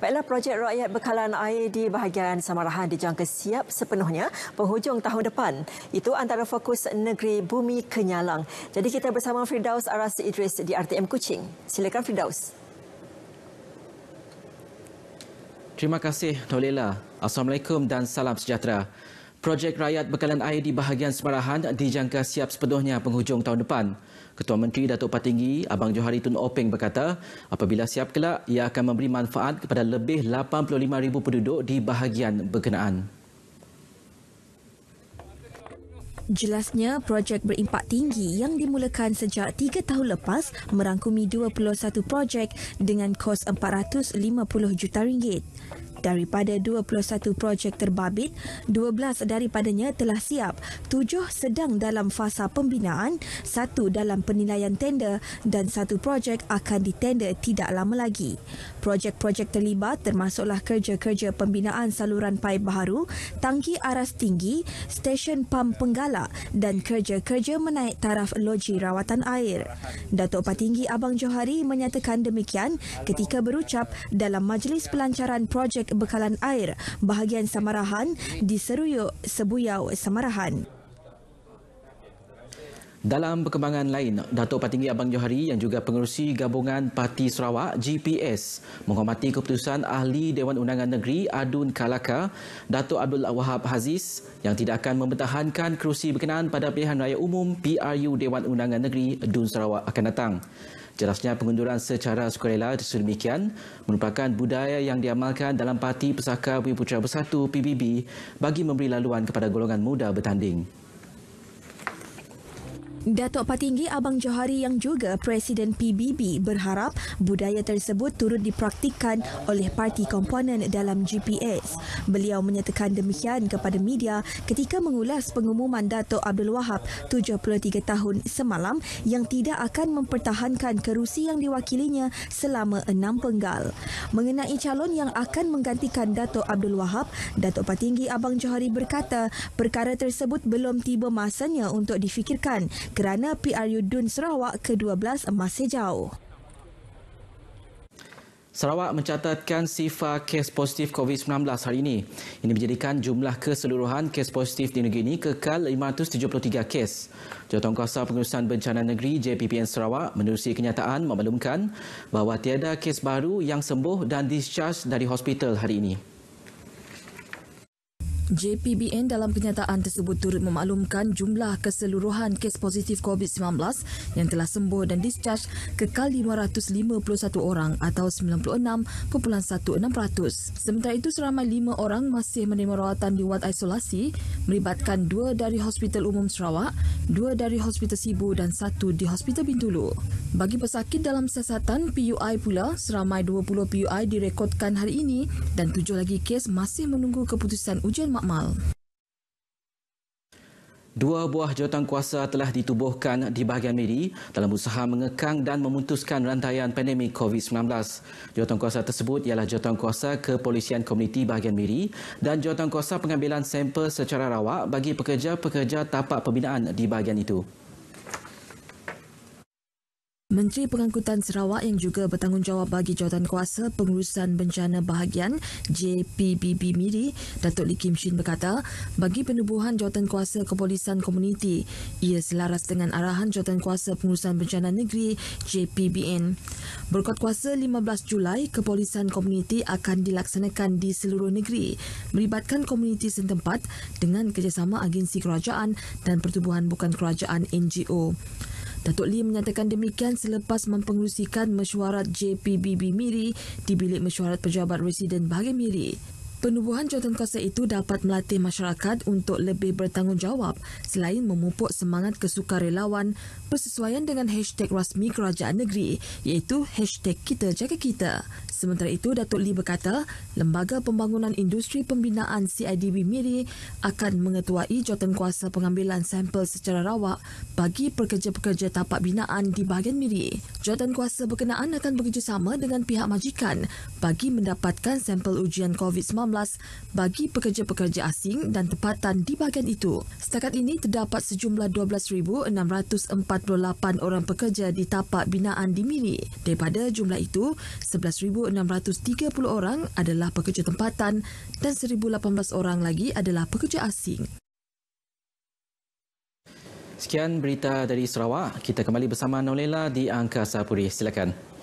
Baiklah, projek rakyat bekalan air di bahagian Samarahan dijangka siap sepenuhnya penghujung tahun depan. Itu antara fokus negeri Bumi Kenyalang. Jadi kita bersama Firdaus Aras Idris di RTM Kuching. Silakan Firdaus. Terima kasih, Nolila. Assalamualaikum dan salam sejahtera. Projek rakyat bekalan air di bahagian Semarahan dijangka siap sepenuhnya penghujung tahun depan. Ketua Menteri Datuk Patinggi, Abang Johari Tun Openg berkata, apabila siap kelak, ia akan memberi manfaat kepada lebih 85,000 penduduk di bahagian berkenaan. Jelasnya, projek berimpak tinggi yang dimulakan sejak 3 tahun lepas merangkumi 21 projek dengan kos 450 juta ringgit. Daripada 21 projek terbabit, 12 daripadanya telah siap, 7 sedang dalam fasa pembinaan, 1 dalam penilaian tender dan 1 projek akan ditender tidak lama lagi. Projek-projek terlibat termasuklah kerja-kerja pembinaan saluran paip baharu, tangki aras tinggi, stesen pam penggalak dan kerja-kerja menaik taraf loji rawatan air. Datuk Patinggi Abang Johari menyatakan demikian ketika berucap dalam majlis pelancaran projek bekalan air bahagian Samarahan di Seruyuk, Sebuyau, Samarahan. Dalam perkembangan lain, Dato' Patinggi Abang Johari yang juga pengerusi gabungan Parti Sarawak GPS menghormati keputusan Ahli Dewan Undangan Negeri Adun Kalaka, Datuk Abdul Wahab Haziz yang tidak akan mempertahankan kerusi berkenaan pada pilihan raya umum PRU Dewan Undangan Negeri Dun Sarawak akan datang. Jelasnya pengunduran secara sukarela sedemikian merupakan budaya yang diamalkan dalam Parti Pesaka Bumi Putera Bersatu PBB bagi memberi laluan kepada golongan muda bertanding. Datuk Patinggi Abang Johari yang juga Presiden PBB berharap budaya tersebut turut dipraktikan oleh parti komponen dalam GPS. Beliau menyatakan demikian kepada media ketika mengulas pengumuman Datuk Abdul Wahab 73 tahun semalam yang tidak akan mempertahankan kerusi yang diwakilinya selama enam penggal. Mengenai calon yang akan menggantikan Datuk Abdul Wahab, Datuk Patinggi Abang Johari berkata perkara tersebut belum tiba masanya untuk difikirkan kerana PRU Dun Sarawak ke-12 masih jauh. Sarawak mencatatkan sifar kes positif COVID-19 hari ini. Ini menjadikan jumlah keseluruhan kes positif di negeri ini kekal 573 kes. Jawatankuasa Pengurusan Bencana Negeri JPPN Sarawak menerusi kenyataan memaklumkan bahawa tiada kes baru yang sembuh dan discharge dari hospital hari ini. JPBN dalam kenyataan tersebut turut memaklumkan jumlah keseluruhan kes positif COVID-19 yang telah sembuh dan discharge kekal 551 orang atau 96.16%. Sementara itu, seramai 5 orang masih menerima rawatan di wad isolasi melibatkan 2 dari Hospital Umum Sarawak dua dari Hospital Sibu dan satu di Hospital Bintulu. Bagi pesakit dalam siasatan PUI pula, seramai 20 PUI direkodkan hari ini dan tujuh lagi kes masih menunggu keputusan ujian makmal. Dua buah jawatan kuasa telah ditubuhkan di bahagian Miri dalam usaha mengekang dan memutuskan rantaian pandemik COVID-19. Jawatan kuasa tersebut ialah jawatan kuasa kepolisian komuniti bahagian Miri dan jawatan kuasa pengambilan sampel secara rawak bagi pekerja-pekerja tapak pembinaan di bahagian itu. Menteri Pengangkutan Sarawak yang juga bertanggungjawab bagi kuasa Pengurusan Bencana Bahagian JPBB Miri, Datuk Lee Kim Shin berkata, bagi penubuhan kuasa kepolisan komuniti, ia selaras dengan arahan kuasa Pengurusan Bencana Negeri JPBN. Berkuat kuasa 15 Julai, kepolisan komuniti akan dilaksanakan di seluruh negeri, melibatkan komuniti setempat dengan kerjasama agensi kerajaan dan pertubuhan bukan kerajaan NGO. Datuk Lee menyatakan demikian selepas mempengerusikan mesyuarat JPBB Miri di bilik mesyuarat pejabat residen bagi Miri. Penubuhan kuasa itu dapat melatih masyarakat untuk lebih bertanggungjawab selain memupuk semangat kesukarelawan bersesuaian dengan hashtag rasmi kerajaan negeri iaitu hashtag kita jaga kita. Sementara itu, Datuk Lee berkata, Lembaga Pembangunan Industri Pembinaan CIDB Miri akan mengetuai kuasa pengambilan sampel secara rawak bagi pekerja-pekerja tapak binaan di bahagian Miri. kuasa berkenaan akan bekerjasama dengan pihak majikan bagi mendapatkan sampel ujian COVID-19 2019 bagi pekerja-pekerja asing dan tempatan di bahagian itu. Setakat ini terdapat sejumlah 12,648 orang pekerja di tapak binaan di Miri. Daripada jumlah itu, 11,630 orang adalah pekerja tempatan dan 1,018 orang lagi adalah pekerja asing. Sekian berita dari Sarawak. Kita kembali bersama Nolela di Angkasa Puri. Silakan.